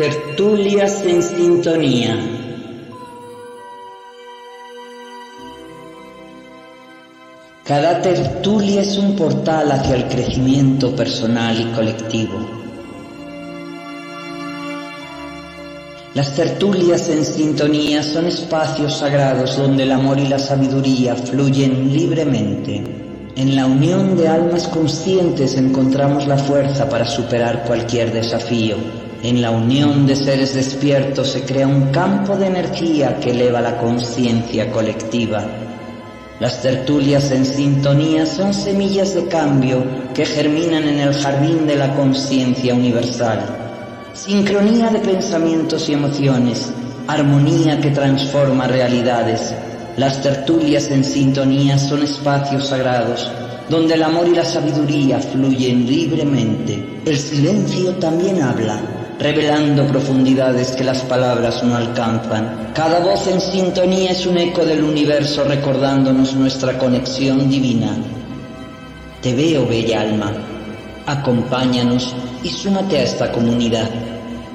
Tertulias en sintonía. Cada tertulia es un portal hacia el crecimiento personal y colectivo. Las tertulias en sintonía son espacios sagrados donde el amor y la sabiduría fluyen libremente. En la unión de almas conscientes encontramos la fuerza para superar cualquier desafío en la unión de seres despiertos se crea un campo de energía que eleva la conciencia colectiva. Las tertulias en sintonía son semillas de cambio que germinan en el jardín de la conciencia universal. Sincronía de pensamientos y emociones, armonía que transforma realidades. Las tertulias en sintonía son espacios sagrados donde el amor y la sabiduría fluyen libremente. El silencio también habla revelando profundidades que las palabras no alcanzan. Cada voz en sintonía es un eco del universo recordándonos nuestra conexión divina. Te veo, bella alma. Acompáñanos y súmate a esta comunidad.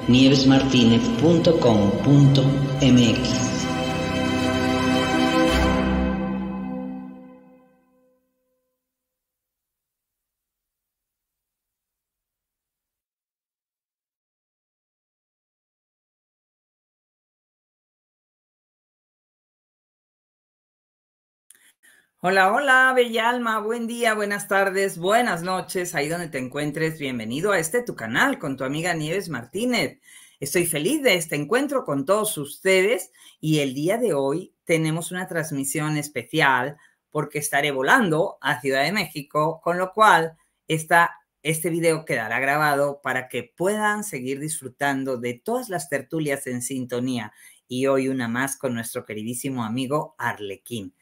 nievesmartinez.com.mx Hola, hola, bella alma, buen día, buenas tardes, buenas noches, ahí donde te encuentres, bienvenido a este tu canal con tu amiga Nieves Martínez. Estoy feliz de este encuentro con todos ustedes y el día de hoy tenemos una transmisión especial porque estaré volando a Ciudad de México, con lo cual este video quedará grabado para que puedan seguir disfrutando de todas las tertulias en sintonía y hoy una más con nuestro queridísimo amigo Arlequín.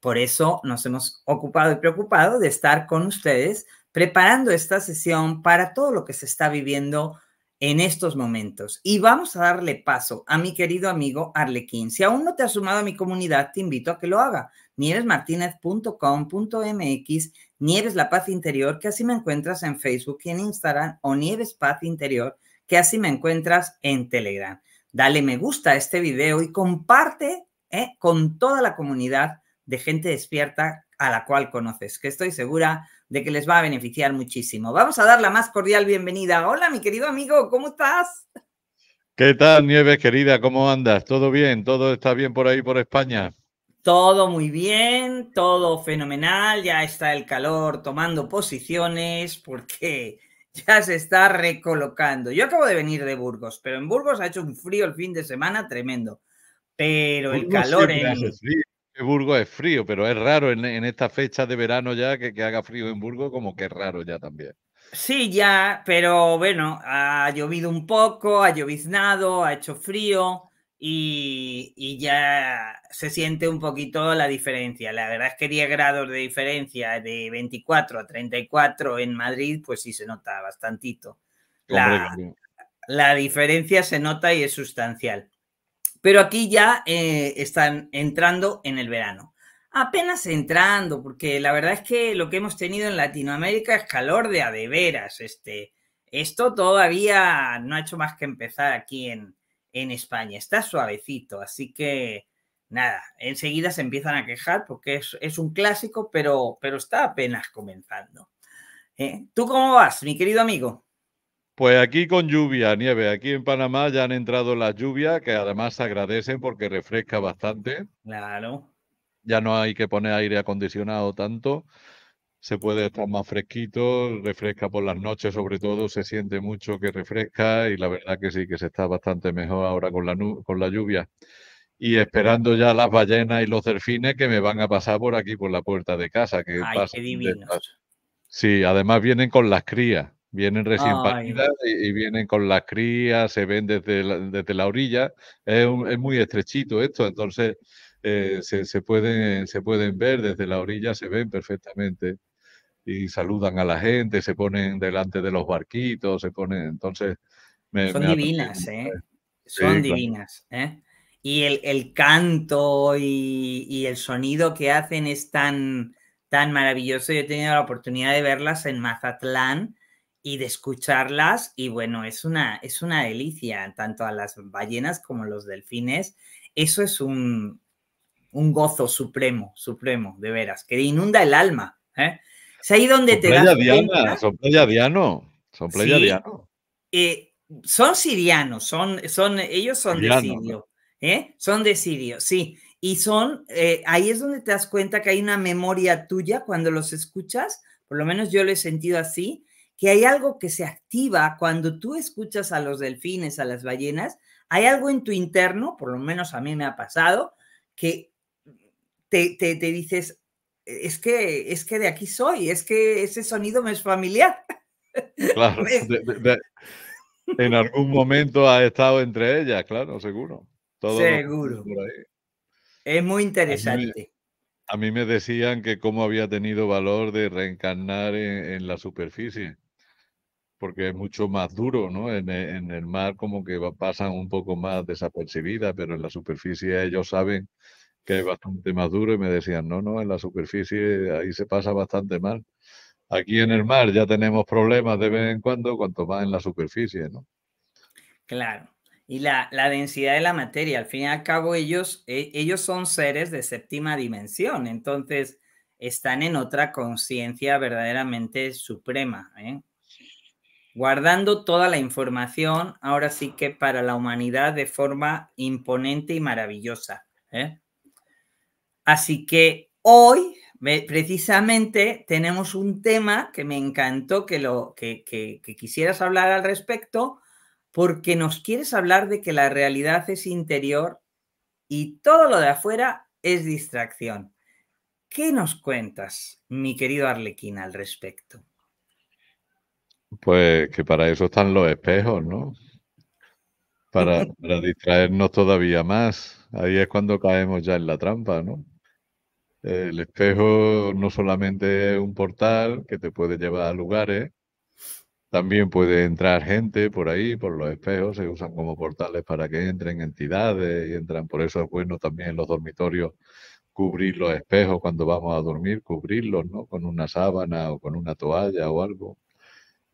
Por eso nos hemos ocupado y preocupado de estar con ustedes preparando esta sesión para todo lo que se está viviendo en estos momentos. Y vamos a darle paso a mi querido amigo Arlequín. Si aún no te has sumado a mi comunidad, te invito a que lo haga. Nievesmartinez.com.mx, Nieves La Paz Interior, que así me encuentras en Facebook y en Instagram, o Nieves Paz Interior, que así me encuentras en Telegram. Dale me gusta a este video y comparte eh, con toda la comunidad de gente despierta a la cual conoces, que estoy segura de que les va a beneficiar muchísimo. Vamos a dar la más cordial bienvenida. Hola, mi querido amigo, ¿cómo estás? ¿Qué tal, Nieves, querida? ¿Cómo andas? ¿Todo bien? ¿Todo está bien por ahí, por España? Todo muy bien, todo fenomenal, ya está el calor tomando posiciones porque ya se está recolocando. Yo acabo de venir de Burgos, pero en Burgos ha hecho un frío el fin de semana tremendo. Pero el calor es... En Burgos es frío, pero es raro en, esta fecha de verano ya que, haga frío en Burgos, como que es raro ya también. Sí, ya, pero bueno, ha llovido un poco, ha lloviznado, ha hecho frío y, ya se siente un poquito la diferencia. La verdad es que 10 grados de diferencia de 24 a 34 en Madrid, pues sí se nota bastantito. La, la diferencia se nota y es sustancial. Pero aquí ya eh, están entrando en el verano. Apenas entrando, porque la verdad es que lo que hemos tenido en Latinoamérica es calor de a de veras. Este, esto todavía no ha hecho más que empezar aquí en, España. Está suavecito, así que nada, enseguida se empiezan a quejar porque es, un clásico, pero, pero está apenas comenzando. ¿eh? ¿Tú cómo vas, mi querido amigo? Pues aquí con lluvia, nieve. Aquí en Panamá ya han entrado las lluvias, que además se agradecen porque refresca bastante. Claro. Ya no hay que poner aire acondicionado tanto. Se puede estar más fresquito, refresca por las noches sobre todo, se siente mucho que refresca y la verdad que sí, que se está bastante mejor ahora con la, con la lluvia. Y esperando ya las ballenas y los delfines que me van a pasar por aquí, por la puerta de casa. Que Ay, qué Sí, además vienen con las crías. Vienen recién paridas y, vienen con las crías, se ven desde la, desde la orilla. Es, muy estrechito esto, entonces eh, se, se, pueden, se pueden ver desde la orilla, se ven perfectamente y saludan a la gente, se ponen delante de los barquitos, se ponen. Entonces. Son divinas, ¿eh? Son divinas, ¿eh? Y el, el canto y, y, el sonido que hacen es tan, tan maravilloso. Yo he tenido la oportunidad de verlas en Mazatlán y de escucharlas. Y bueno, es una, es una delicia, tanto a las ballenas como a los delfines. Eso es un, un gozo supremo, supremo, de veras, que inunda el alma. Es ¿eh? ahí donde te Diana, Son diano, son playa eh, son sirianos, son, ellos son de Sirio, ¿eh? son de Sirio, sí. Y son, eh, ahí es donde te das cuenta que hay una memoria tuya cuando los escuchas, por lo menos yo lo he sentido así, que hay algo que se activa cuando tú escuchas a los delfines, a las ballenas, hay algo en tu interno, por lo menos a mí me ha pasado, que te, dices, es que, es que de aquí soy, es que ese sonido me es familiar. Claro, en algún momento ha estado entre ellas, claro, seguro. Todo seguro. Es muy interesante. A mí, me decían que cómo había tenido valor de reencarnar en la superficie porque es mucho más duro, ¿no? E, en, el mar como que va, pasan un poco más desapercibida, pero en la superficie ellos saben que es bastante más duro y me decían, no, no, en la superficie ahí se pasa bastante mal. Aquí en el mar ya tenemos problemas de vez en cuando, cuanto más en la superficie, ¿no? Claro. Y la, densidad de la materia, al fin y al cabo ellos, e, ellos son seres de séptima dimensión, entonces están en otra conciencia verdaderamente suprema. ¿eh? guardando toda la información, ahora sí que para la humanidad de forma imponente y maravillosa. ¿eh? Así que hoy, precisamente, tenemos un tema que me encantó que, lo, que, que quisieras hablar al respecto, porque nos quieres hablar de que la realidad es interior y todo lo de afuera es distracción. ¿Qué nos cuentas, mi querido Arlequín, al respecto? Pues que para eso están los espejos, ¿no? Para, distraernos todavía más. Ahí es cuando caemos ya en la trampa, ¿no? El espejo no solamente es un portal que te puede llevar a lugares, también puede entrar gente por ahí, por los espejos, se usan como portales para que entren entidades y entran. Por eso es bueno también en los dormitorios cubrir los espejos cuando vamos a dormir, cubrirlos, ¿no? Con una sábana o con una toalla o algo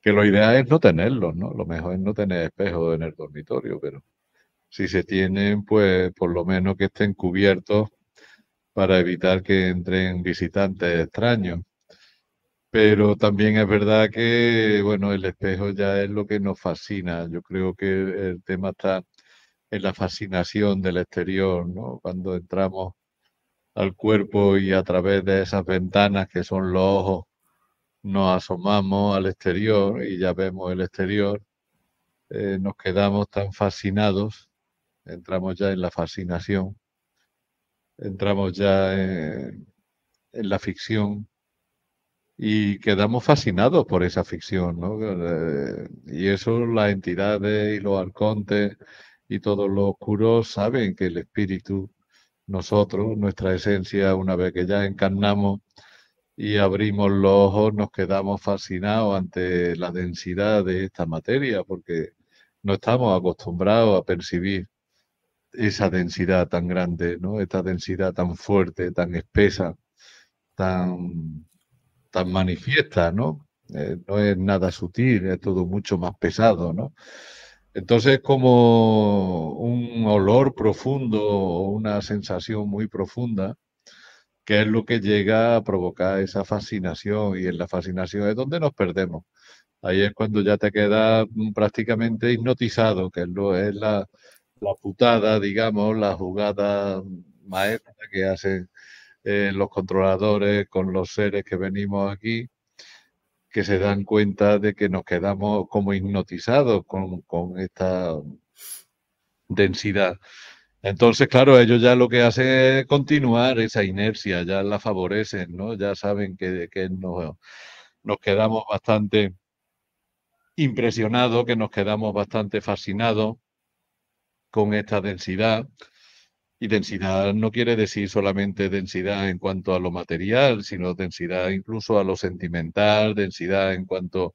que lo ideal es no tenerlos, ¿no? Lo mejor es no tener espejos en el dormitorio, pero si se tienen, pues por lo menos que estén cubiertos para evitar que entren visitantes extraños. Pero también es verdad que, bueno, el espejo ya es lo que nos fascina. Yo creo que el tema está en la fascinación del exterior, ¿no? Cuando entramos al cuerpo y a través de esas ventanas que son los ojos, nos asomamos al exterior y ya vemos el exterior, eh, nos quedamos tan fascinados, entramos ya en la fascinación, entramos ya en, la ficción y quedamos fascinados por esa ficción, ¿no? Eh, y eso las entidades y los arcontes y todos los oscuros saben que el espíritu, nosotros, nuestra esencia, una vez que ya encarnamos, y abrimos los ojos, nos quedamos fascinados ante la densidad de esta materia, porque no estamos acostumbrados a percibir esa densidad tan grande, ¿no? Esta densidad tan fuerte, tan espesa, tan, tan manifiesta, ¿no? Eh, no es nada sutil, es todo mucho más pesado, ¿no? Entonces, como un olor profundo o una sensación muy profunda, que es lo que llega a provocar esa fascinación y en la fascinación es donde nos perdemos. Ahí es cuando ya te quedas mm, prácticamente hipnotizado, que es, lo, es la, putada, digamos, la jugada maestra que hacen eh, los controladores con los seres que venimos aquí, que se dan cuenta de que nos quedamos como hipnotizados con, con esta densidad entonces, claro, ellos ya lo que hacen es continuar esa inercia, ya la favorecen, ¿no? Ya saben que, que nos, quedamos bastante impresionados, que nos quedamos bastante fascinados con esta densidad. Y densidad no quiere decir solamente densidad en cuanto a lo material, sino densidad incluso a lo sentimental, densidad en cuanto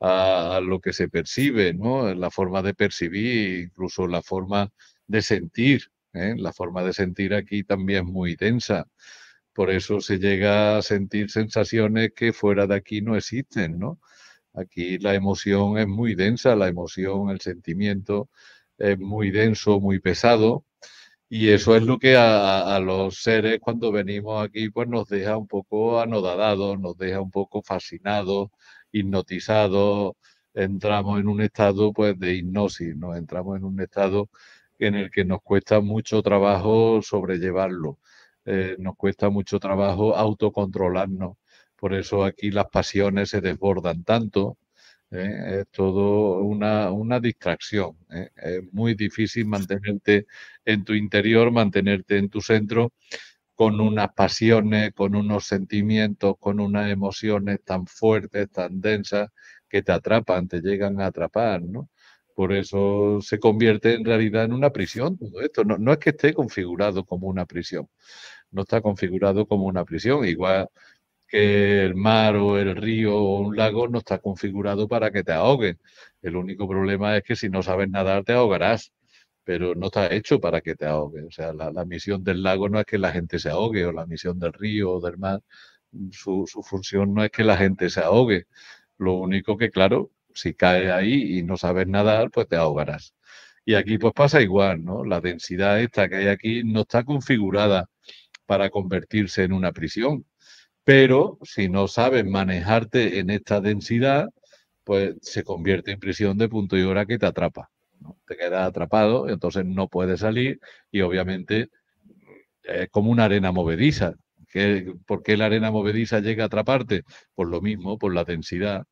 a, a lo que se percibe, ¿no? La forma de percibir, incluso la forma de sentir. ¿eh? La forma de sentir aquí también es muy densa. Por eso se llega a sentir sensaciones que fuera de aquí no existen, ¿no? Aquí la emoción es muy densa, la emoción, el sentimiento es muy denso, muy pesado. Y eso es lo que a, los seres cuando venimos aquí pues nos deja un poco anodadados, nos deja un poco fascinados, hipnotizados, entramos en un estado pues de hipnosis, nos entramos en un estado en el que nos cuesta mucho trabajo sobrellevarlo, eh, nos cuesta mucho trabajo autocontrolarnos. Por eso aquí las pasiones se desbordan tanto, ¿eh? es todo una, distracción. ¿eh? Es muy difícil mantenerte en tu interior, mantenerte en tu centro con unas pasiones, con unos sentimientos, con unas emociones tan fuertes, tan densas, que te atrapan, te llegan a atrapar, ¿no? Por eso se convierte en realidad en una prisión todo esto. No, es que esté configurado como una prisión. No está configurado como una prisión. Igual que el mar o el río o un lago no está configurado para que te ahoguen. El único problema es que si no sabes nadar te ahogarás, pero no está hecho para que te ahogue. O sea, la, misión del lago no es que la gente se ahogue o la misión del río o del mar, su, su función no es que la gente se ahogue. Lo único que, claro, si caes ahí y no sabes nadar, pues te ahogarás. Y aquí pues pasa igual, ¿no? La densidad esta que hay aquí no está configurada para convertirse en una prisión. Pero si no sabes manejarte en esta densidad, pues se convierte en prisión de punto y hora que te atrapa. Te quedas atrapado, entonces no puedes salir y obviamente es como una arena movediza. ¿Por qué la arena movediza llega a atraparte? Por lo mismo, por la densidad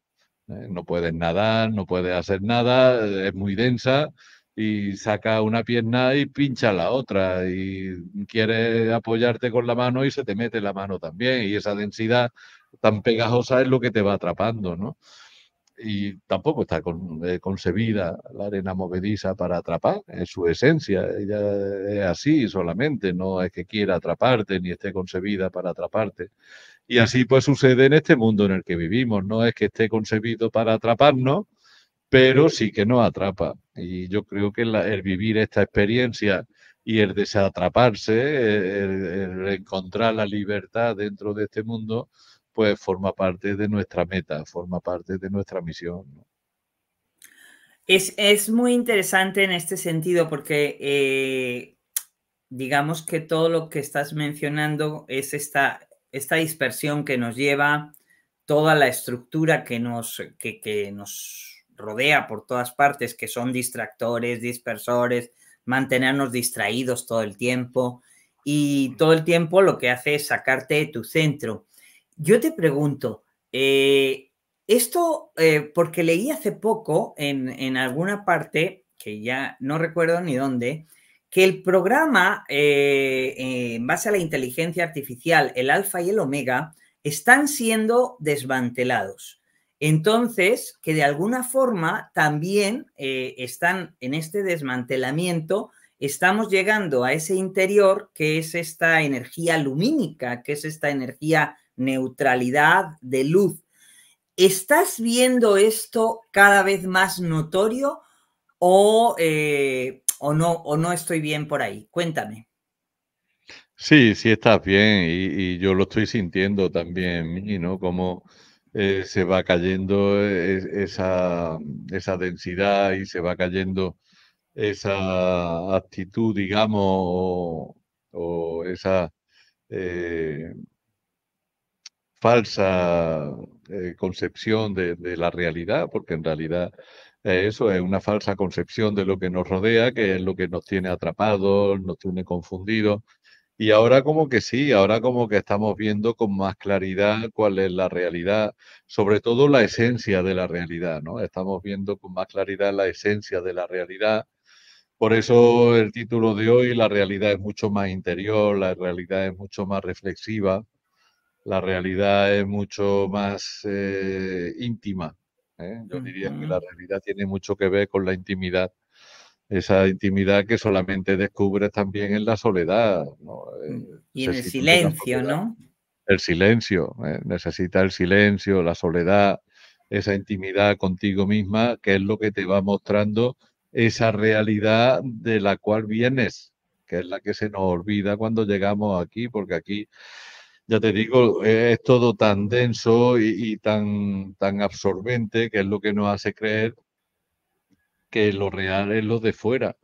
¿eh? No puedes nadar, no puedes hacer nada, es muy densa y saca una pierna y pincha la otra y quiere apoyarte con la mano y se te mete la mano también y esa densidad tan pegajosa es lo que te va atrapando, ¿no? Y tampoco está eh, concebida la arena movediza para atrapar, es su esencia, ella es así solamente, no es que quiera atraparte ni esté concebida para atraparte. Y así pues sucede en este mundo en el que vivimos. No es que esté concebido para atraparnos, pero sí que nos atrapa. Y yo creo que el vivir esta experiencia y el desatraparse, el, encontrar la libertad dentro de este mundo, pues forma parte de nuestra meta, forma parte de nuestra misión. Es, muy interesante en este sentido porque eh, digamos que todo lo que estás mencionando es esta esta dispersión que nos lleva, toda la estructura que nos, rodea por todas partes, que son distractores, dispersores, mantenernos distraídos todo el tiempo y todo el tiempo lo que hace es sacarte de tu centro. Yo te pregunto, eh, esto, eh, porque leí hace poco en, en, alguna parte, que ya no recuerdo ni dónde, que el programa, eh, eh, en base a la inteligencia artificial, el alfa y el omega, están siendo desmantelados. Entonces, que de alguna forma también eh, están en este desmantelamiento, estamos llegando a ese interior que es esta energía lumínica, que es esta energía neutralidad de luz. ¿Estás viendo esto cada vez más notorio o o no, o no estoy bien por ahí. Cuéntame. Sí, sí estás bien y, yo lo estoy sintiendo también en mí, ¿no? Como eh, se va cayendo e, e, esa, densidad y se va cayendo esa actitud, digamos, o, esa eh, falsa eh, concepción de, la realidad, porque en realidad eso es una falsa concepción de lo que nos rodea, que es lo que nos tiene atrapados, nos tiene confundidos. Y ahora como que sí, ahora como que estamos viendo con más claridad cuál es la realidad, sobre todo la esencia de la realidad, ¿no? Estamos viendo con más claridad la esencia de la realidad. Por eso el título de hoy, la realidad es mucho más interior, la realidad es mucho más reflexiva, la realidad es mucho más eh, íntima, ¿eh? Yo diría que la realidad tiene mucho que ver con la intimidad, esa intimidad que solamente descubres también en la soledad. Mm, eh, y en el silencio, ¿no? El silencio, ¿eh? necesita el silencio, la soledad, esa intimidad contigo misma, que es lo que te va mostrando esa realidad de la cual vienes, que es la que se nos olvida cuando llegamos aquí, porque aquí ya te digo, es todo tan denso y, tan, tan absorbente que es lo que nos hace creer que lo real es lo de fuera.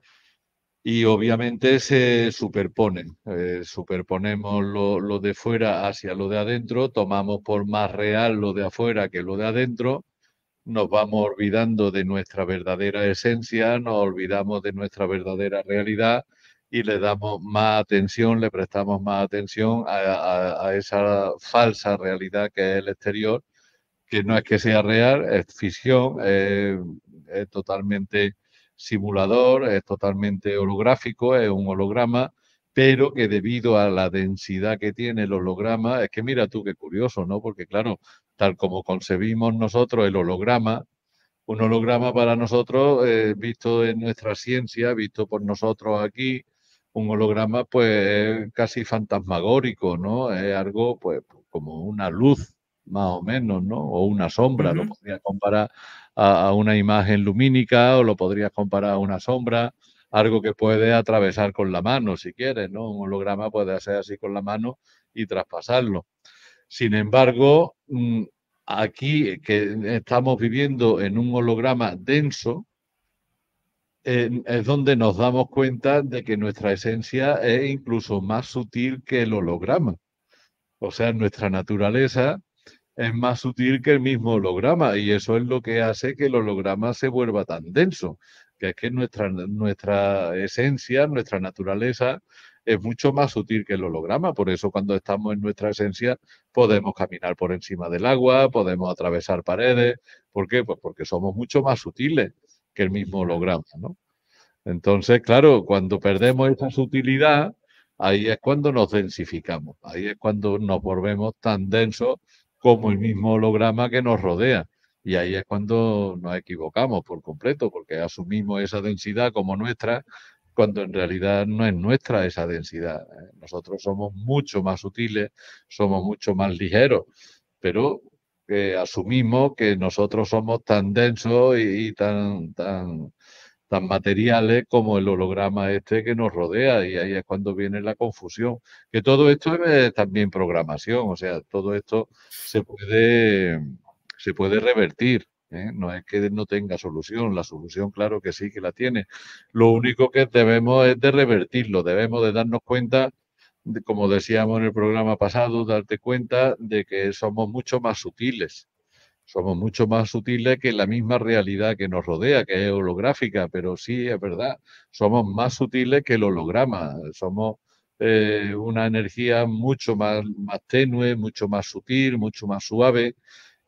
Y obviamente se superponen. Eh, superponemos lo de fuera hacia lo de adentro, tomamos por más real lo de afuera que lo de adentro, nos vamos olvidando de nuestra verdadera esencia, nos olvidamos de nuestra verdadera realidad y le damos más atención, le prestamos más atención a, esa falsa realidad que es el exterior, que no es que sea real, es ficción, es, totalmente simulador, es totalmente holográfico, es un holograma, pero que debido a la densidad que tiene el holograma, es que mira tú qué curioso, ¿no? Porque claro, tal como concebimos nosotros el holograma, un holograma para nosotros, eh, visto en nuestra ciencia, visto por nosotros aquí, un holograma pues casi fantasmagórico, ¿no? Es algo pues como una luz más o menos, ¿no? O una sombra, lo podrías comparar a, a, una imagen lumínica o lo podrías comparar a una sombra, algo que puede atravesar con la mano si quieres, ¿no? Un holograma puede hacer así con la mano y traspasarlo. Sin embargo, mm, aquí que estamos viviendo en un holograma denso, es donde nos damos cuenta de que nuestra esencia es incluso más sutil que el holograma. O sea, nuestra naturaleza es más sutil que el mismo holograma y eso es lo que hace que el holograma se vuelva tan denso, que es que nuestra, nuestra esencia, nuestra naturaleza es mucho más sutil que el holograma, por eso cuando estamos en nuestra esencia podemos caminar por encima del agua, podemos atravesar paredes, ¿por qué? Pues porque somos mucho más sutiles que el mismo holograma, ¿no? Entonces, claro, cuando perdemos esa sutilidad, ahí es cuando nos densificamos, ahí es cuando nos volvemos tan densos como el mismo holograma que nos rodea. Y ahí es cuando nos equivocamos por completo, porque asumimos esa densidad como nuestra, cuando en realidad no es nuestra esa densidad. ¿eh? Nosotros somos mucho más sutiles, somos mucho más ligeros, pero que asumimos que nosotros somos tan densos y, tan, tan, tan materiales como el holograma este que nos rodea y ahí es cuando viene la confusión. Que todo esto es también programación, o sea, todo esto se puede, se puede revertir. ¿eh? No es que no tenga solución, la solución claro que sí que la tiene. Lo único que debemos es de revertirlo, debemos de darnos cuenta como decíamos en el programa pasado, darte cuenta de que somos mucho más sutiles. Somos mucho más sutiles que la misma realidad que nos rodea, que es holográfica, pero sí, es verdad, somos más sutiles que el holograma. Somos eh, una energía mucho más, tenue, mucho más sutil, mucho más suave.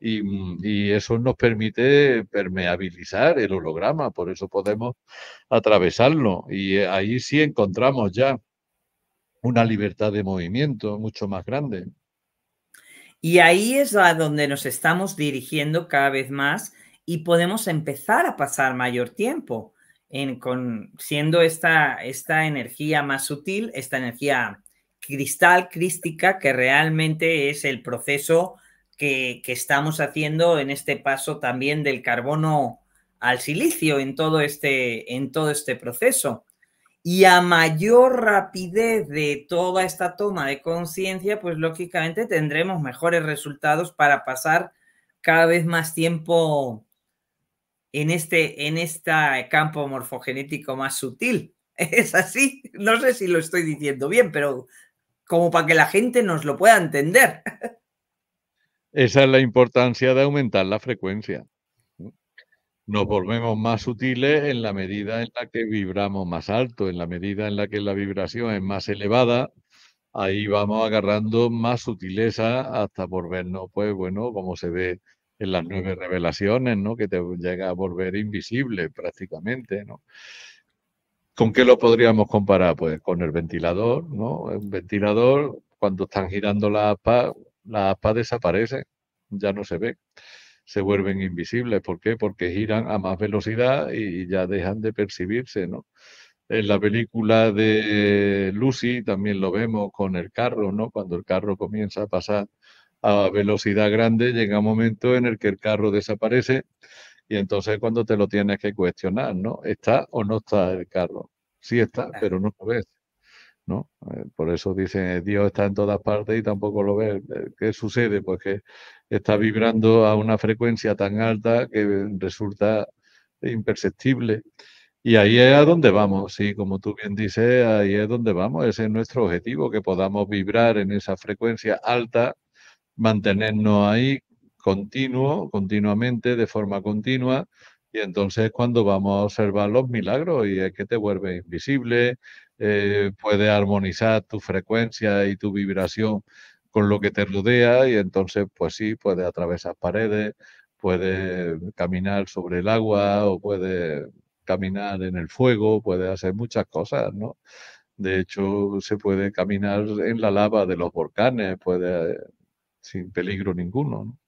Y, y, eso nos permite permeabilizar el holograma, por eso podemos atravesarlo. Y ahí sí encontramos ya una libertad de movimiento mucho más grande. Y ahí es a donde nos estamos dirigiendo cada vez más y podemos empezar a pasar mayor tiempo en, con, siendo esta, esta energía más sutil, esta energía cristal crística que realmente es el proceso que, que estamos haciendo en este paso también del carbono al silicio en todo este, en todo este proceso. Y a mayor rapidez de toda esta toma de conciencia, pues lógicamente tendremos mejores resultados para pasar cada vez más tiempo en este, en este campo morfogenético más sutil. Es así, no sé si lo estoy diciendo bien, pero como para que la gente nos lo pueda entender. Esa es la importancia de aumentar la frecuencia nos volvemos más sutiles en la medida en la que vibramos más alto, en la medida en la que la vibración es más elevada, ahí vamos agarrando más sutileza hasta volvernos, pues bueno, como se ve en las nueve revelaciones, ¿no? Que te llega a volver invisible prácticamente, ¿no? ¿Con qué lo podríamos comparar? Pues con el ventilador, ¿no? Un ventilador, cuando están girando las aspas, las aspas desaparecen, ya no se ve se vuelven invisibles. ¿Por qué? Porque giran a más velocidad y ya dejan de percibirse, ¿no? En la película de Lucy también lo vemos con el carro, ¿no? Cuando el carro comienza a pasar a velocidad grande, llega un momento en el que el carro desaparece y entonces cuando te lo tienes que cuestionar, ¿no? ¿Está o no está el carro? Sí está, ah. pero no lo ves. ¿no? Eh, por eso dicen, Dios está en todas partes y tampoco lo ve. Eh, ¿Qué sucede? Pues que está vibrando a una frecuencia tan alta que resulta imperceptible. Y ahí es a donde vamos, sí, como tú bien dices, ahí es donde vamos, ese es nuestro objetivo, que podamos vibrar en esa frecuencia alta, mantenernos ahí continuo, continuamente, de forma continua, y entonces cuando vamos a observar los milagros, y es que te vuelves invisible, eh, puede armonizar tu frecuencia y tu vibración con lo que te rodea y entonces pues sí, puede atravesar paredes, puede caminar sobre el agua o puede caminar en el fuego, puede hacer muchas cosas, ¿no? De hecho, se puede caminar en la lava de los volcanes, puede sin peligro ninguno. ¿no?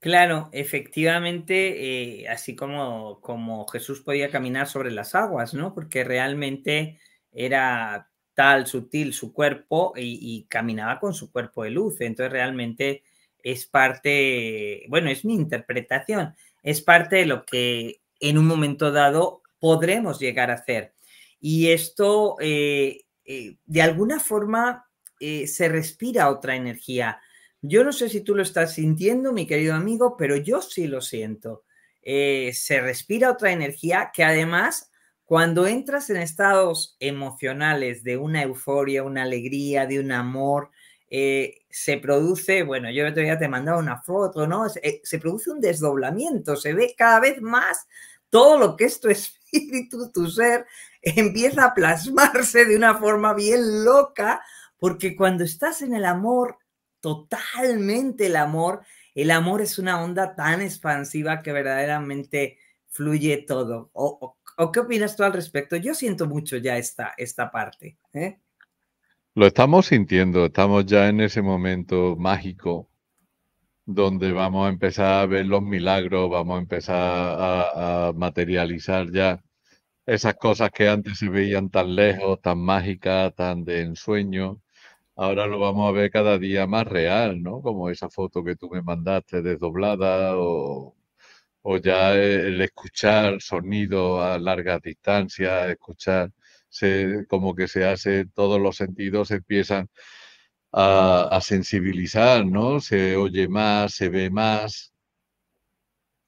Claro, efectivamente, eh, así como, como Jesús podía caminar sobre las aguas, ¿no? Porque realmente era tal, sutil su cuerpo y, caminaba con su cuerpo de luz. Entonces realmente es parte, bueno, es mi interpretación, es parte de lo que en un momento dado podremos llegar a hacer. Y esto, eh, eh, de alguna forma, eh, se respira otra energía. Yo no sé si tú lo estás sintiendo, mi querido amigo, pero yo sí lo siento. se respira otra energía que además cuando entras en estados emocionales de una euforia, una alegría, de un amor, eh, se produce, bueno, yo todavía te mandaba una foto, ¿no? Eh, se, produce un desdoblamiento, se ve cada vez más todo lo que es tu espíritu, tu ser, empieza a plasmarse de una forma bien loca, porque cuando estás en el amor, totalmente el amor, el amor es una onda tan expansiva que verdaderamente fluye todo. ¿O qué opinas tú al respecto? Yo siento mucho ya esta, esta parte. ¿eh? Lo estamos sintiendo, estamos ya en ese momento mágico donde vamos a empezar a ver los milagros, vamos a empezar a, a materializar ya esas cosas que antes se veían tan lejos, tan mágicas, tan de ensueño. Ahora lo vamos a ver cada día más real, ¿no? Como esa foto que tú me mandaste desdoblada o o ya el escuchar sonido a larga distancia, escuchar, como que se hace, todos los sentidos empiezan a, a sensibilizar, ¿no? Se oye más, se ve más,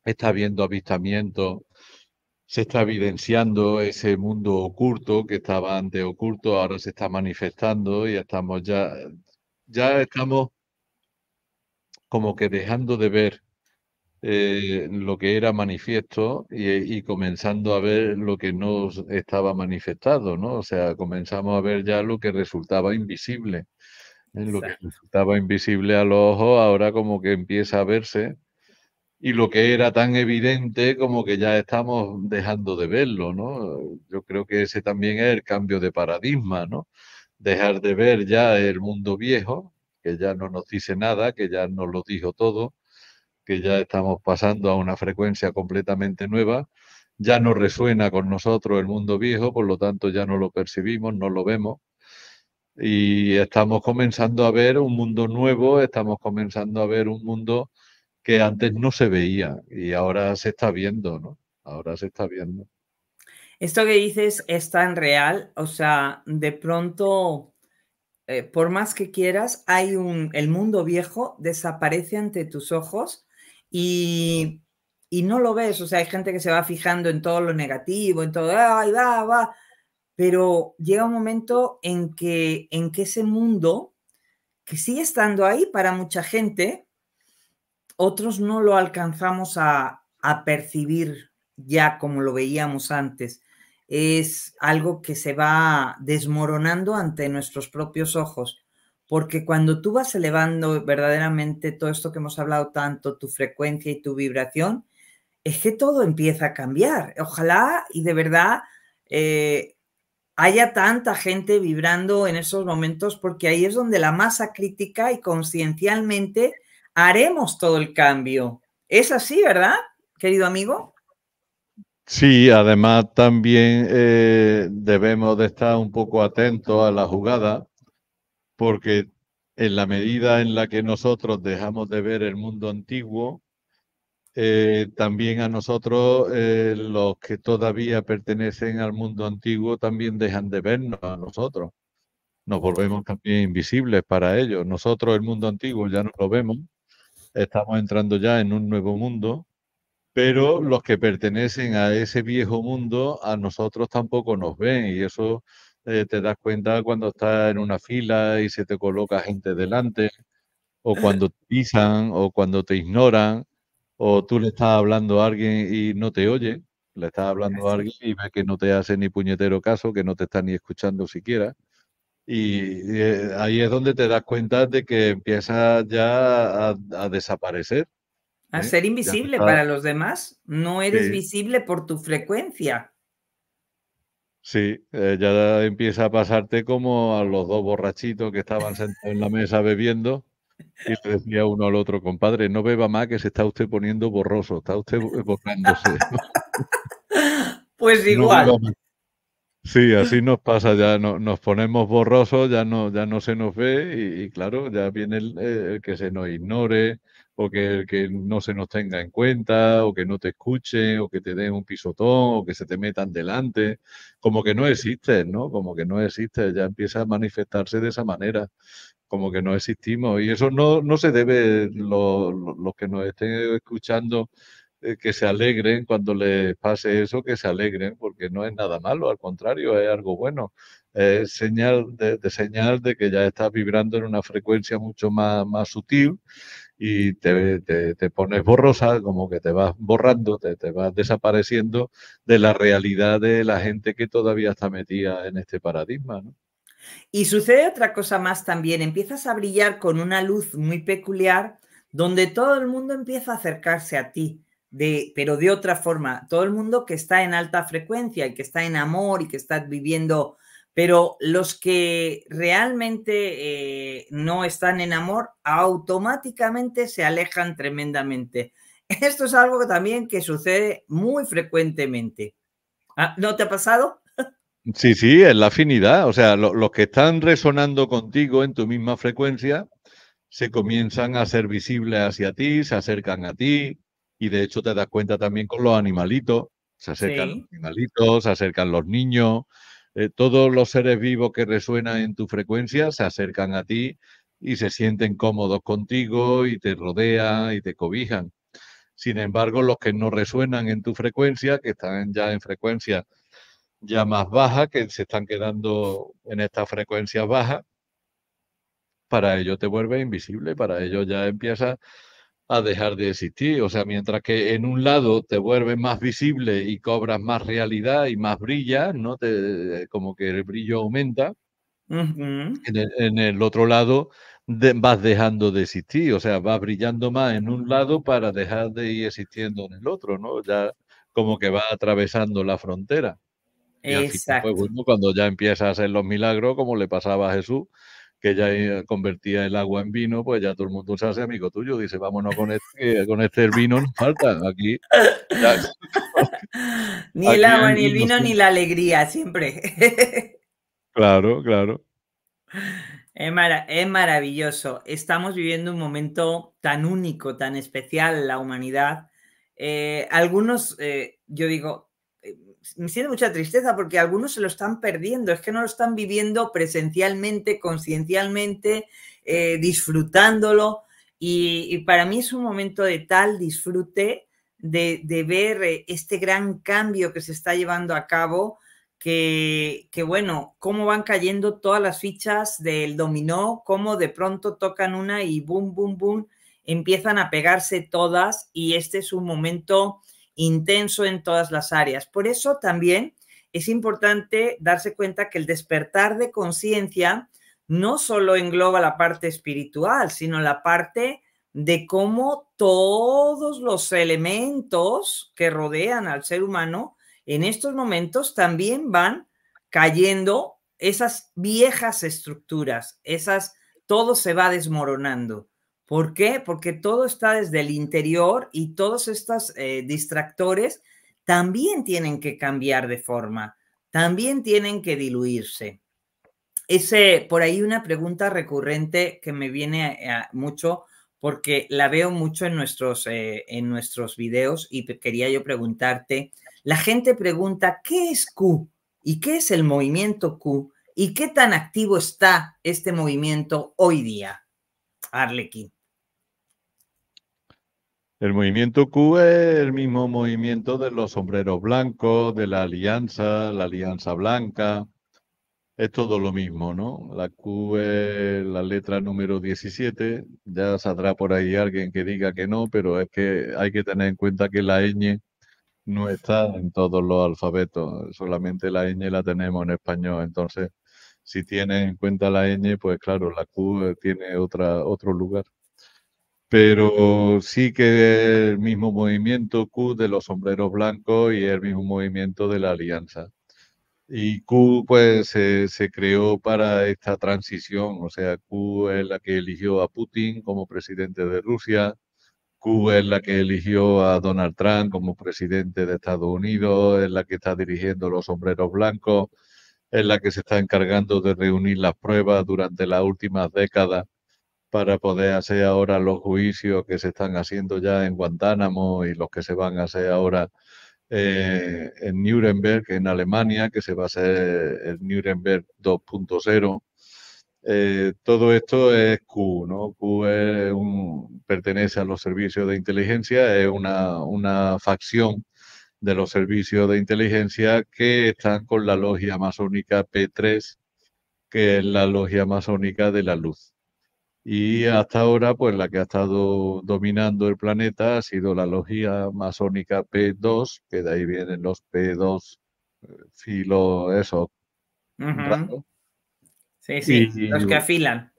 está viendo avistamiento, se está evidenciando ese mundo oculto que estaba ante oculto, ahora se está manifestando y estamos ya, ya estamos como que dejando de ver eh, lo que era manifiesto y, comenzando a ver lo que no estaba manifestado, ¿no? O sea, comenzamos a ver ya lo que resultaba invisible. ¿eh? Lo que resultaba invisible a los ojos ahora como que empieza a verse y lo que era tan evidente como que ya estamos dejando de verlo, ¿no? Yo creo que ese también es el cambio de paradigma, ¿no? Dejar de ver ya el mundo viejo, que ya no nos dice nada, que ya nos lo dijo todo, que ya estamos pasando a una frecuencia completamente nueva, ya no resuena con nosotros el mundo viejo, por lo tanto ya no lo percibimos, no lo vemos. Y estamos comenzando a ver un mundo nuevo, estamos comenzando a ver un mundo que antes no se veía y ahora se está viendo, ¿no? Ahora se está viendo. Esto que dices es tan real, o sea, de pronto, eh, por más que quieras, hay un, el mundo viejo desaparece ante tus ojos y, no lo ves, o sea, hay gente que se va fijando en todo lo negativo, en todo, ay, va, va, pero llega un momento en que, en que ese mundo, que sigue estando ahí para mucha gente, otros no lo alcanzamos a, a percibir ya como lo veíamos antes. Es algo que se va desmoronando ante nuestros propios ojos porque cuando tú vas elevando verdaderamente todo esto que hemos hablado tanto, tu frecuencia y tu vibración, es que todo empieza a cambiar. Ojalá y de verdad eh, haya tanta gente vibrando en esos momentos, porque ahí es donde la masa crítica y conciencialmente haremos todo el cambio. Es así, ¿verdad, querido amigo? Sí, además también eh, debemos de estar un poco atentos a la jugada, porque en la medida en la que nosotros dejamos de ver el mundo antiguo, eh, también a nosotros, eh, los que todavía pertenecen al mundo antiguo, también dejan de vernos a nosotros. Nos volvemos también invisibles para ellos. Nosotros, el mundo antiguo, ya no lo vemos. Estamos entrando ya en un nuevo mundo, pero los que pertenecen a ese viejo mundo, a nosotros tampoco nos ven y eso eh, te das cuenta cuando estás en una fila y se te coloca gente delante, o cuando te pisan, o cuando te ignoran, o tú le estás hablando a alguien y no te oye, le estás hablando a alguien y ve que no te hace ni puñetero caso, que no te está ni escuchando siquiera. Y eh, ahí es donde te das cuenta de que empieza ya a, desaparecer. A ¿eh? ser invisible para los demás. No eres visible por tu frecuencia. Sí, eh, ya empieza a pasarte como a los dos borrachitos que estaban sentados en la mesa bebiendo y le decía uno al otro, compadre, no beba más que se está usted poniendo borroso, está usted eh, borrándose. pues igual. sí, así nos pasa, ya no, nos ponemos borrosos, ya no, ya no se nos ve y, claro, ya viene eh, el que se nos ignore, o que, que, no se nos tenga en cuenta, o que no te escuche, o que te den un pisotón, o que se te metan delante, como que no existen, ¿no? Como que no existes, ya empieza a manifestarse de esa manera, como que no existimos. Y eso no, no se debe, los que nos estén escuchando, eh, que se alegren cuando les pase eso, que se alegren, porque no es nada malo, al contrario, es algo bueno. es señal de, señal de que ya estás vibrando en una frecuencia mucho más, más sutil y te, pones borrosa, como que te vas borrando, te, vas desapareciendo de la realidad de la gente que todavía está metida en este paradigma. ¿no? Y sucede otra cosa más también, empiezas a brillar con una luz muy peculiar donde todo el mundo empieza a acercarse a ti. De, pero de otra forma, todo el mundo que está en alta frecuencia y que está en amor y que está viviendo pero los que realmente eh, no están en amor automáticamente se alejan tremendamente. Esto es algo que también que sucede muy frecuentemente. Ah, ¿No te ha pasado? Sí, sí, es la afinidad. O sea, los que están resonando contigo en tu misma frecuencia se comienzan a ser visibles hacia ti, se acercan a ti y de hecho te das cuenta también con los animalitos. Se acercan los animalitos, se acercan los niños, eh, todos los seres vivos que resuenan en tu frecuencia se acercan a ti y se sienten cómodos contigo y te rodean y te cobijan. Sin embargo, los que no resuenan en tu frecuencia, que están ya en frecuencia ya más baja, que se están quedando en esta frecuencia baja, para ello te vuelve invisible, para ello ya empieza a dejar de existir. O sea, mientras que en un lado te vuelves más visible y cobras más realidad y más brilla, ¿no? Te, como que el brillo aumenta. en, el, otro lado vas dejando de existir, o sea, vas brillando más en un lado para dejar de ir existiendo en el otro, ¿no? Ya como que va atravesando la frontera. Exacto. cuando ya empiezas a hacer los milagros, como le pasaba a Jesús, que ya eh, convertía el agua en vino, pues ya todo el mundo se hace amigo tuyo, dice, vámonos con este, este vino, nos falta aquí. ni el agua, ni el vino, ni la alegría, siempre. claro, claro. Es, maravilloso. Estamos viviendo un momento tan único, tan especial la humanidad. Eh, algunos, eh, yo digo, me siento mucha tristeza porque algunos se lo están perdiendo, es que no lo están viviendo presencialmente, conciencialmente, eh, disfrutándolo. Y, para mí es un momento de tal disfrute de, ver eh, este gran cambio que se está llevando a cabo, que, que bueno, cómo van cayendo todas las fichas del dominó, cómo de pronto tocan una y boom, boom, boom, empiezan a pegarse todas y este es un momento intenso en todas las áreas. Por eso también es importante darse cuenta que el despertar de conciencia no solo engloba la parte espiritual, sino la parte de cómo todos los elementos que rodean al ser humano en estos momentos también van cayendo esas viejas estructuras, esas todo se va desmoronando. ¿Por qué? Porque todo está desde el interior y todos estos eh, distractores también tienen que cambiar de forma, también tienen que diluirse. Ese, por ahí una pregunta recurrente que me viene mucho porque la veo mucho en nuestros, eh, en nuestros videos y quería yo preguntarte, la gente pregunta, ¿qué es Q? ¿Y qué es el movimiento Q? ¿Y qué tan activo está este movimiento hoy día, Arlequín? El movimiento Q es el mismo movimiento de los sombreros blancos, de la alianza, la alianza blanca. Es todo lo mismo, ¿no? La Q es la letra número 17. Ya saldrá por ahí alguien que diga que no, pero es que hay que tener en cuenta que la ñ no está en todos los alfabetos. Solamente la ñ la tenemos en español. Entonces, si tienes en cuenta la ñ, pues claro, la Q e tiene otra, otro lugar pero sí que el mismo movimiento Q de los sombreros blancos y el mismo movimiento de la alianza. Y Q pues se creó para esta transición, o sea, Q es la que eligió a Putin como presidente de Rusia, Q es la que eligió a Donald Trump como presidente de Estados Unidos, es la que está dirigiendo los sombreros blancos, es la que se está encargando de reunir las pruebas durante las últimas décadas para poder hacer ahora los juicios que se están haciendo ya en Guantánamo y los que se van a hacer ahora eh, en Nuremberg, en Alemania, que se va a hacer el Nuremberg 2.0. Eh, todo esto es Q, ¿no? Q pertenece a los servicios de inteligencia, es una, una facción de los servicios de inteligencia que están con la logia masónica P3, que es la logia masónica de la luz. Y hasta ahora, pues la que ha estado dominando el planeta ha sido la logía masónica P2, que de ahí vienen los P2 eh, filo, eso. Sí, sí, los que afilan.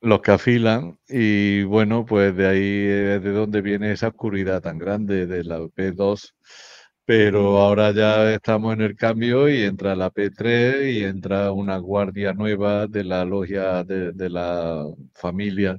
Los que afilan, y bueno, pues de ahí es eh, de donde viene esa oscuridad tan grande de la P2 pero ahora ya estamos en el cambio y entra la P3 y entra una guardia nueva de la logia de, la familia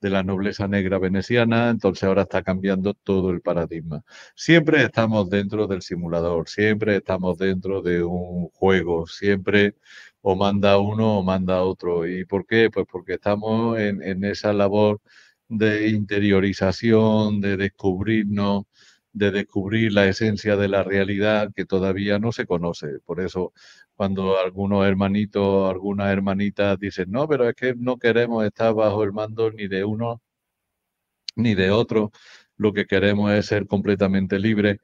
de la nobleza negra veneciana, entonces ahora está cambiando todo el paradigma. Siempre estamos dentro del simulador, siempre estamos dentro de un juego, siempre o manda uno o manda otro. ¿Y por qué? Pues porque estamos en, en esa labor de interiorización, de descubrirnos, de descubrir la esencia de la realidad que todavía no se conoce. Por eso cuando algunos hermanitos, algunas hermanitas dicen, no, pero es que no queremos estar bajo el mando ni de uno ni de otro, lo que queremos es ser completamente libres.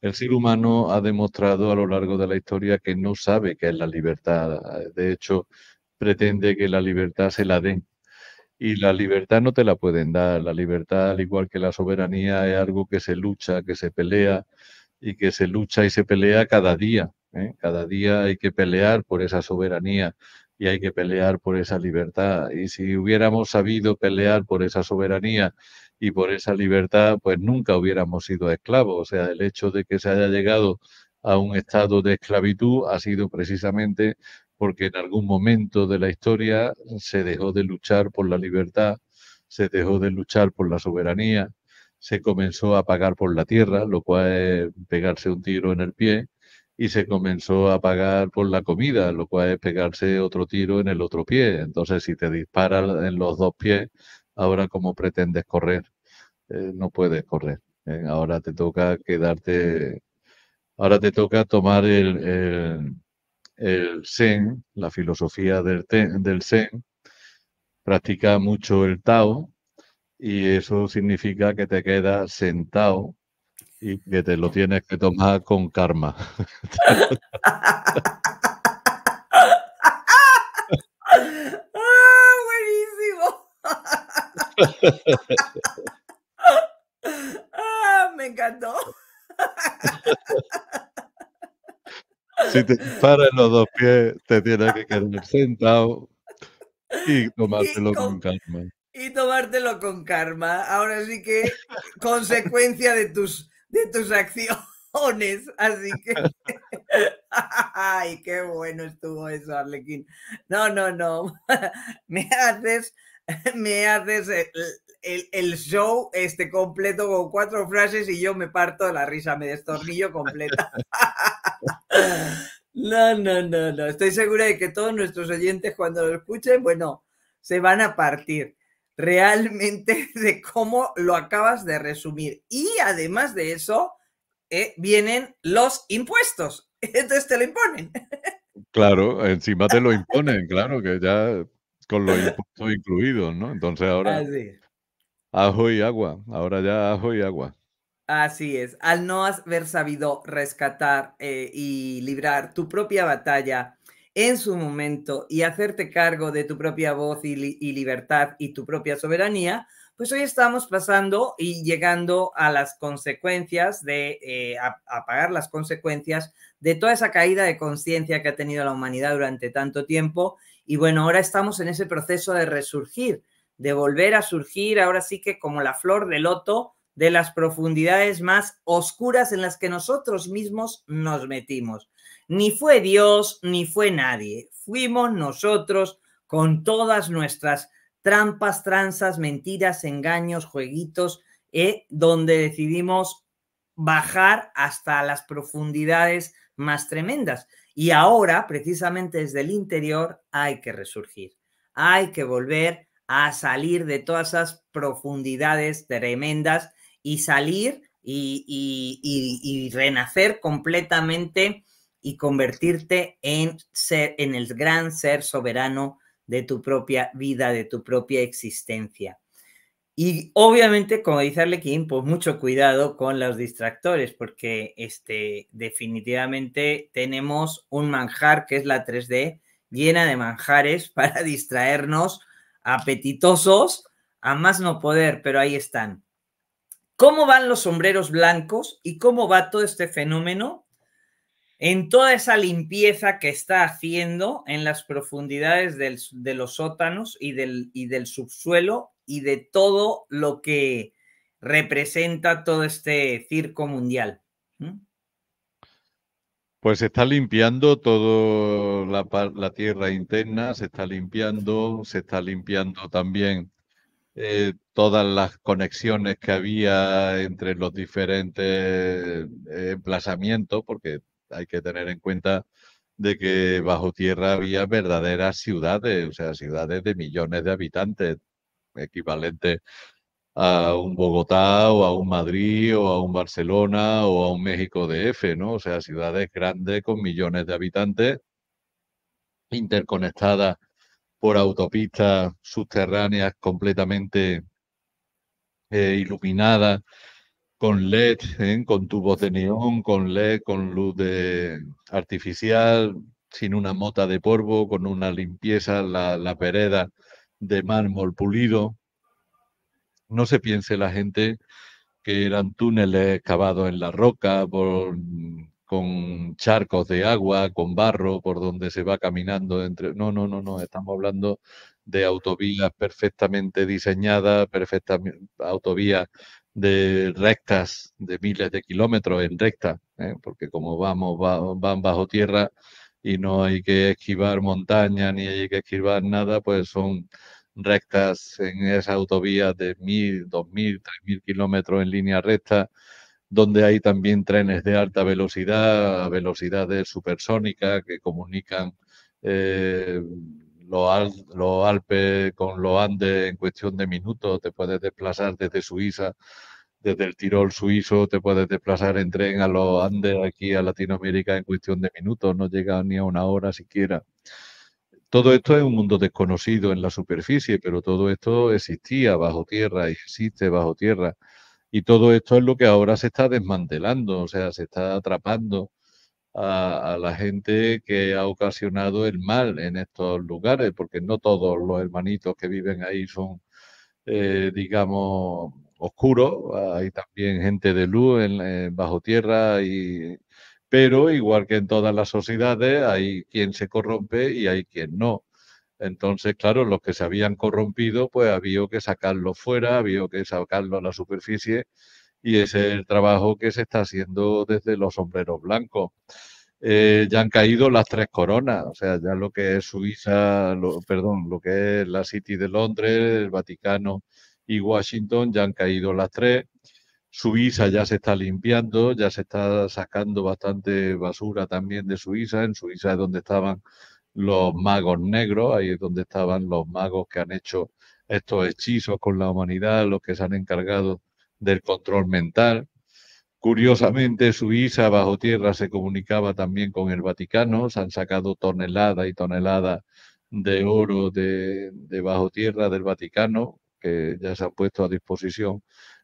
El ser humano ha demostrado a lo largo de la historia que no sabe qué es la libertad. De hecho, pretende que la libertad se la den y la libertad no te la pueden dar. La libertad, al igual que la soberanía, es algo que se lucha, que se pelea y que se lucha y se pelea cada día. ¿eh? Cada día hay que pelear por esa soberanía y hay que pelear por esa libertad. Y si hubiéramos sabido pelear por esa soberanía y por esa libertad, pues nunca hubiéramos sido esclavos. O sea, el hecho de que se haya llegado a un estado de esclavitud ha sido precisamente porque en algún momento de la historia se dejó de luchar por la libertad, se dejó de luchar por la soberanía, se comenzó a pagar por la tierra, lo cual es pegarse un tiro en el pie, y se comenzó a pagar por la comida, lo cual es pegarse otro tiro en el otro pie. Entonces, si te disparas en los dos pies, ahora cómo pretendes correr, eh, no puedes correr. ¿eh? Ahora te toca quedarte, ahora te toca tomar el el Zen, la filosofía del, Zen, practica mucho el Tao y eso significa que te quedas sentado y que te lo tienes que tomar con karma. ¡Ah, buenísimo! Para te los dos pies, te tienes que quedar sentado y tomártelo con, karma Y tomártelo con karma Ahora sí que consecuencia de tus, de tus acciones. Así que. Ay, qué bueno estuvo eso, Arlequín. No, no, no. Me haces me haces el, el, show este completo con cuatro frases y yo me parto de la risa, me destornillo completa. No, no, no, no. Estoy segura de que todos nuestros oyentes cuando lo escuchen, bueno, se van a partir realmente de cómo lo acabas de resumir. Y además de eso, eh, vienen los impuestos. Entonces te lo imponen. Claro, encima te lo imponen, claro, que ya con los impuestos incluidos, ¿no? Entonces ahora... Ajo y agua, ahora ya ajo y agua. Así es, al no haber sabido rescatar eh, y librar tu propia batalla en su momento y hacerte cargo de tu propia voz y, libertad y tu propia soberanía, pues hoy estamos pasando y llegando a las consecuencias de, eh, pagar las consecuencias de toda esa caída de conciencia que ha tenido la humanidad durante tanto tiempo. Y bueno, ahora estamos en ese proceso de resurgir, de volver a surgir, ahora sí que como la flor de loto, de las profundidades más oscuras en las que nosotros mismos nos metimos. Ni fue Dios, ni fue nadie. Fuimos nosotros con todas nuestras trampas, tranzas, mentiras, engaños, jueguitos, eh, donde decidimos bajar hasta las profundidades más tremendas. Y ahora, precisamente desde el interior, hay que resurgir, hay que volver a salir de todas esas profundidades tremendas y salir y, renacer completamente y convertirte en, ser, en el gran ser soberano de tu propia vida, de tu propia existencia. Y obviamente, como dice Arlequín, pues mucho cuidado con los distractores, porque este, definitivamente tenemos un manjar que es la 3D llena de manjares para distraernos apetitosos a más no poder, pero ahí están. ¿Cómo van los sombreros blancos y cómo va todo este fenómeno en toda esa limpieza que está haciendo en las profundidades de los sótanos y del, del subsuelo y de todo lo que representa todo este circo mundial? ¿Mm? Pues se está limpiando toda la, la, tierra interna, se está limpiando, se está limpiando también eh, todas las conexiones que había entre los diferentes eh, emplazamientos, porque hay que tener en cuenta de que bajo tierra había verdaderas ciudades, o sea, ciudades de millones de habitantes, equivalente a un Bogotá o a un Madrid o a un Barcelona o a un México F, ¿no? O sea, ciudades grandes con millones de habitantes interconectadas por autopistas subterráneas completamente eh, iluminadas, con LED, ¿eh? con tubos de neón, con LED, con luz de artificial, sin una mota de polvo, con una limpieza, la, la de mármol pulido. No se piense la gente que eran túneles excavados en la roca por con charcos de agua, con barro por donde se va caminando entre... No, no, no, no, estamos hablando de autovías perfectamente diseñadas, perfectamente autovías de rectas de miles de kilómetros en recta, ¿eh? porque como vamos van bajo tierra y no hay que esquivar montañas ni hay que esquivar nada, pues son rectas en esas autovías de mil, dos mil, tres mil kilómetros en línea recta donde hay también trenes de alta velocidad, a velocidades supersónicas que comunican eh, los, Alpes con los Andes en cuestión de minutos. Te puedes desplazar desde Suiza, desde el Tirol suizo, te puedes desplazar en tren a los Andes aquí a Latinoamérica en cuestión de minutos, no llega ni a una hora siquiera. Todo esto es un mundo desconocido en la superficie, pero todo esto existía bajo tierra y existe bajo tierra. Y todo esto es lo que ahora se está desmantelando, o sea, se está atrapando a, la gente que ha ocasionado el mal en estos lugares, porque no todos los hermanitos que viven ahí son, eh, digamos, oscuros, hay también gente de luz en, en bajo tierra y pero igual que en todas las sociedades hay quien se corrompe y hay quien no. Entonces, claro, los que se habían corrompido, pues había que sacarlo fuera, había que sacarlo a la superficie y ese es el trabajo que se está haciendo desde los sombreros blancos. Eh, ya han caído las tres coronas, o sea, ya lo que es Suiza, lo, perdón, lo que es la City de Londres, el Vaticano y Washington, ya han caído las tres. Suiza ya se está limpiando, ya se está sacando bastante basura también de Suiza, en Suiza es donde estaban los magos negros, ahí es donde estaban los magos que han hecho estos hechizos con la humanidad, los que se han encargado del control mental. Curiosamente, Suiza bajo tierra se comunicaba también con el Vaticano, se han sacado toneladas y toneladas de oro de, bajo tierra del Vaticano, que ya se han puesto a disposición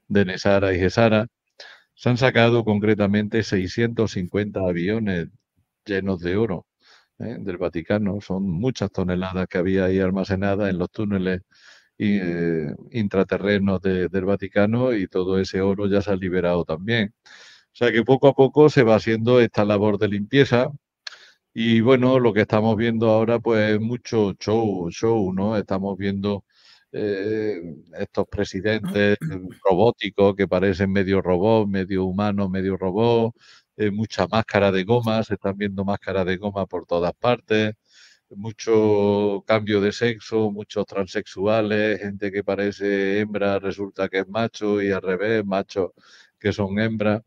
de Nesara y Gesara. Se han sacado concretamente 650 aviones llenos de oro ¿eh? del Vaticano. Son muchas toneladas que había ahí almacenadas en los túneles eh, intraterrenos del Vaticano y todo ese oro ya se ha liberado también. O sea que poco a poco se va haciendo esta labor de limpieza. Y bueno, lo que estamos viendo ahora, pues mucho show, show, ¿no? Estamos viendo eh, estos presidentes robóticos que parecen medio robot, medio humano, medio robot, eh, mucha máscara de goma, se están viendo máscara de goma por todas partes, mucho cambio de sexo, muchos transexuales, gente que parece hembra resulta que es macho y al revés, machos que son hembras.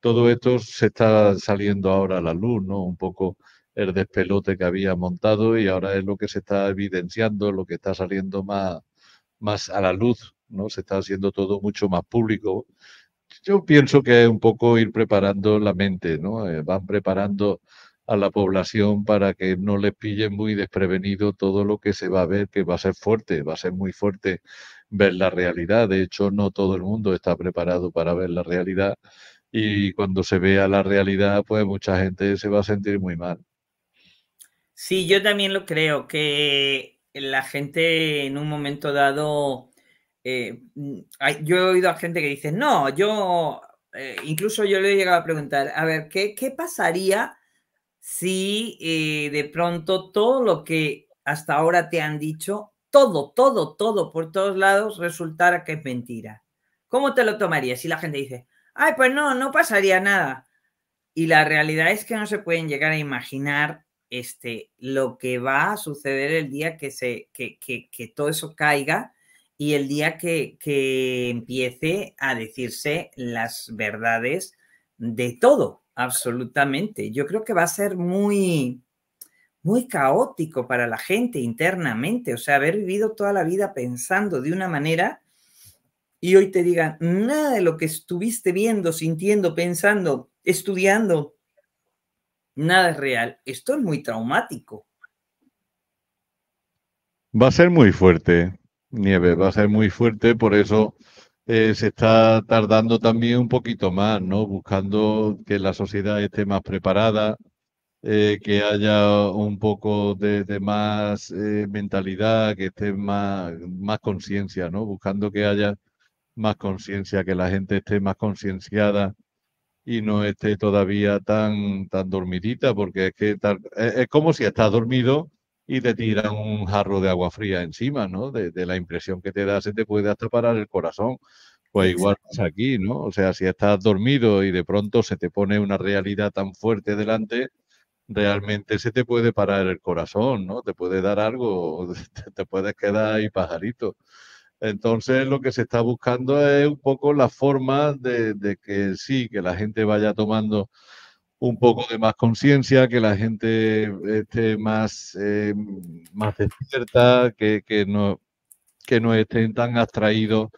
Todo esto se está saliendo ahora a la luz, ¿no? Un poco el despelote que había montado y ahora es lo que se está evidenciando, lo que está saliendo más, más a la luz, ¿no? Se está haciendo todo mucho más público yo pienso que es un poco ir preparando la mente, ¿no? Eh, van preparando a la población para que no les pille muy desprevenido todo lo que se va a ver, que va a ser fuerte, va a ser muy fuerte ver la realidad. De hecho, no todo el mundo está preparado para ver la realidad y cuando se vea la realidad, pues mucha gente se va a sentir muy mal. Sí, yo también lo creo, que la gente en un momento dado eh, mm, yo he oído a gente que dice, no, yo, eh, incluso yo le he llegado a preguntar, a ver, ¿qué, qué pasaría si eh, de pronto todo lo que hasta ahora te han dicho, todo, todo, todo, por todos lados, resultara que es mentira? ¿Cómo te lo tomarías si la gente dice, ay, pues no, no pasaría nada? Y la realidad es que no se pueden llegar a imaginar este, lo que va a suceder el día que, se, que, que, que todo eso caiga y el día que, empiece a decirse las verdades de todo, absolutamente. Yo creo que va a ser muy, muy caótico para la gente internamente, o sea, haber vivido toda la vida pensando de una manera y hoy te digan, nada de lo que estuviste viendo, sintiendo, pensando, estudiando, nada es real. Esto es muy traumático. Va a ser muy fuerte nieve, va a ser muy fuerte, por eso eh, se está tardando también un poquito más, ¿no? Buscando que la sociedad esté más preparada, eh, que haya un poco de, más eh, mentalidad, que esté más, más conciencia, ¿no? Buscando que haya más conciencia, que la gente esté más concienciada y no esté todavía tan, tan dormidita, porque es que es, es como si estás dormido y te tiran un jarro de agua fría encima, ¿no? De, la impresión que te da, se te puede hasta parar el corazón. Pues igual es aquí, ¿no? O sea, si estás dormido y de pronto se te pone una realidad tan fuerte delante, realmente se te puede parar el corazón, ¿no? Te puede dar algo, te, puedes quedar ahí pajarito. Entonces lo que se está buscando es un poco la forma de que sí, que la gente vaya tomando un poco de más conciencia, que la gente esté más, eh, más despierta, que, no, que no estén tan abstraídos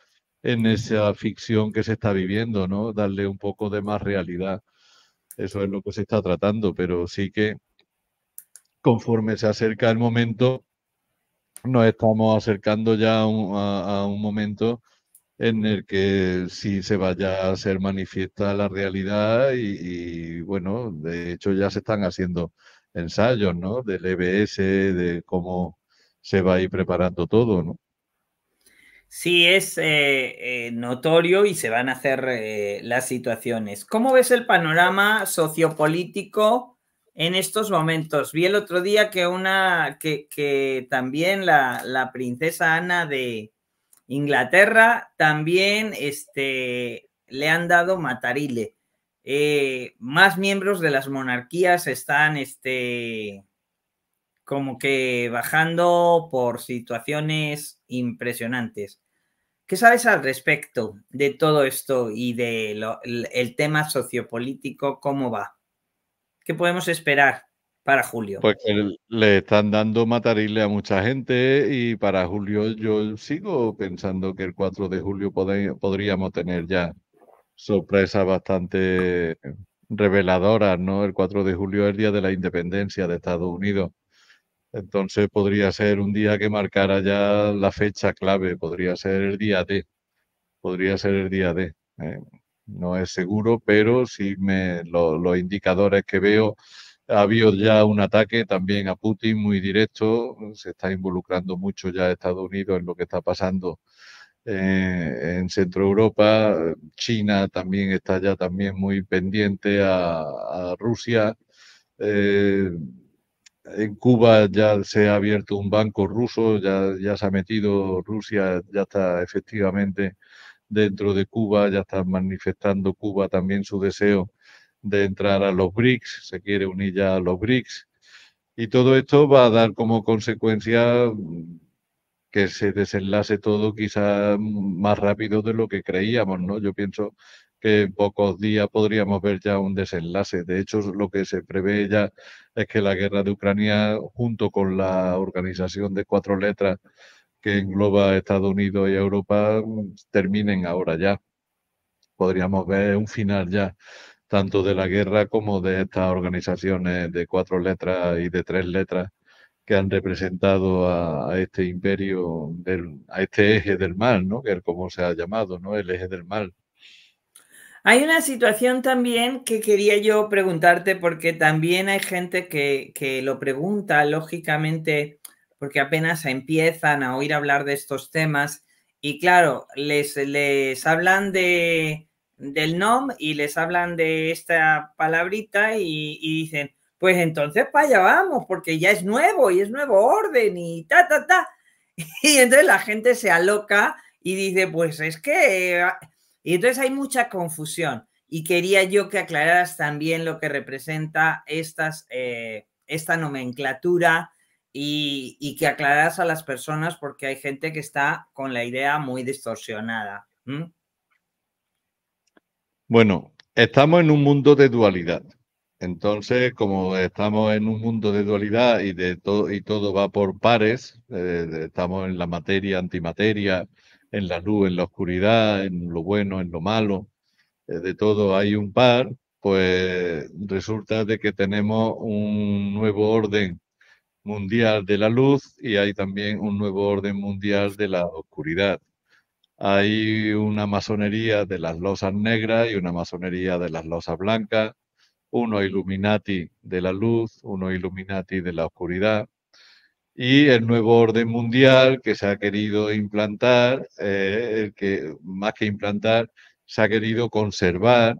en esa ficción que se está viviendo, ¿no? Darle un poco de más realidad. Eso es lo que se está tratando, pero sí que conforme se acerca el momento, nos estamos acercando ya a un momento en el que sí se vaya a ser manifiesta la realidad y, bueno, de hecho ya se están haciendo ensayos, ¿no? Del EBS, de cómo se va a ir preparando todo, ¿no? Sí, es eh, eh, notorio y se van a hacer eh, las situaciones. ¿Cómo ves el panorama sociopolítico en estos momentos? Vi el otro día que una, que, que también la, la princesa Ana de, Inglaterra también este, le han dado matarile. Eh, más miembros de las monarquías están este, como que bajando por situaciones impresionantes. ¿Qué sabes al respecto de todo esto y del el tema sociopolítico? ¿Cómo va? ¿Qué podemos esperar? para julio. Pues le están dando matarile a mucha gente y para julio yo sigo pensando que el 4 de julio podríamos tener ya sorpresas bastante reveladoras, ¿no? El 4 de julio es el día de la independencia de Estados Unidos. Entonces podría ser un día que marcara ya la fecha clave, podría ser el día D, podría ser el día D. Eh. no es seguro, pero si me, los indicadores que veo ha habido ya un ataque también a Putin muy directo, se está involucrando mucho ya Estados Unidos en lo que está pasando eh, en Centro Europa, China también está ya también muy pendiente a, Rusia. Eh, en Cuba ya se ha abierto un banco ruso, ya, ya se ha metido Rusia, ya está efectivamente dentro de Cuba, ya está manifestando Cuba también su deseo de entrar a los BRICS, se quiere unir ya a los BRICS. Y todo esto va a dar como consecuencia mm, que se desenlace todo quizá mm, más rápido de lo que creíamos, ¿no? Yo pienso que en pocos días podríamos ver ya un desenlace. De hecho, lo que se prevé ya es que la guerra de Ucrania, junto con la organización de cuatro letras que engloba Estados Unidos y Europa, mm, terminen ahora ya. Podríamos ver un final ya tanto de la guerra como de estas organizaciones de cuatro letras y de tres letras que han representado a, este imperio, del, a este eje del mal, ¿no? Que como se ha llamado, ¿no? El eje del mal. Hay una situación también que quería yo preguntarte, porque también hay gente que, que lo pregunta, lógicamente, porque apenas empiezan a oír hablar de estos temas y claro, les, les hablan de, del NOM y les hablan de esta palabrita y, dicen, pues entonces para allá vamos, porque ya es nuevo y es nuevo orden y ta, ta, ta. Y entonces la gente se aloca y dice, pues es que... Eh, ah, y entonces hay mucha confusión. Y quería yo que aclararas también lo que representa eh, esta nomenclatura y, que aclararas a las personas porque hay gente que está con la idea muy distorsionada. Bueno, estamos en un mundo de dualidad. Entonces, como estamos en un mundo de dualidad y, de todo y todo va por pares, eh, estamos en la materia, antimateria, en la luz, en la oscuridad, en lo bueno, en lo malo, eh, de todo hay un par, pues resulta de que tenemos un nuevo orden mundial de la luz y hay también un nuevo orden mundial de la oscuridad. Hay una masonería de las losas negras y una masonería de las losas blancas, uno Illuminati de la luz, uno Illuminati de la oscuridad, y el nuevo orden mundial que se ha querido implantar, eh, que más que implantar, se ha querido conservar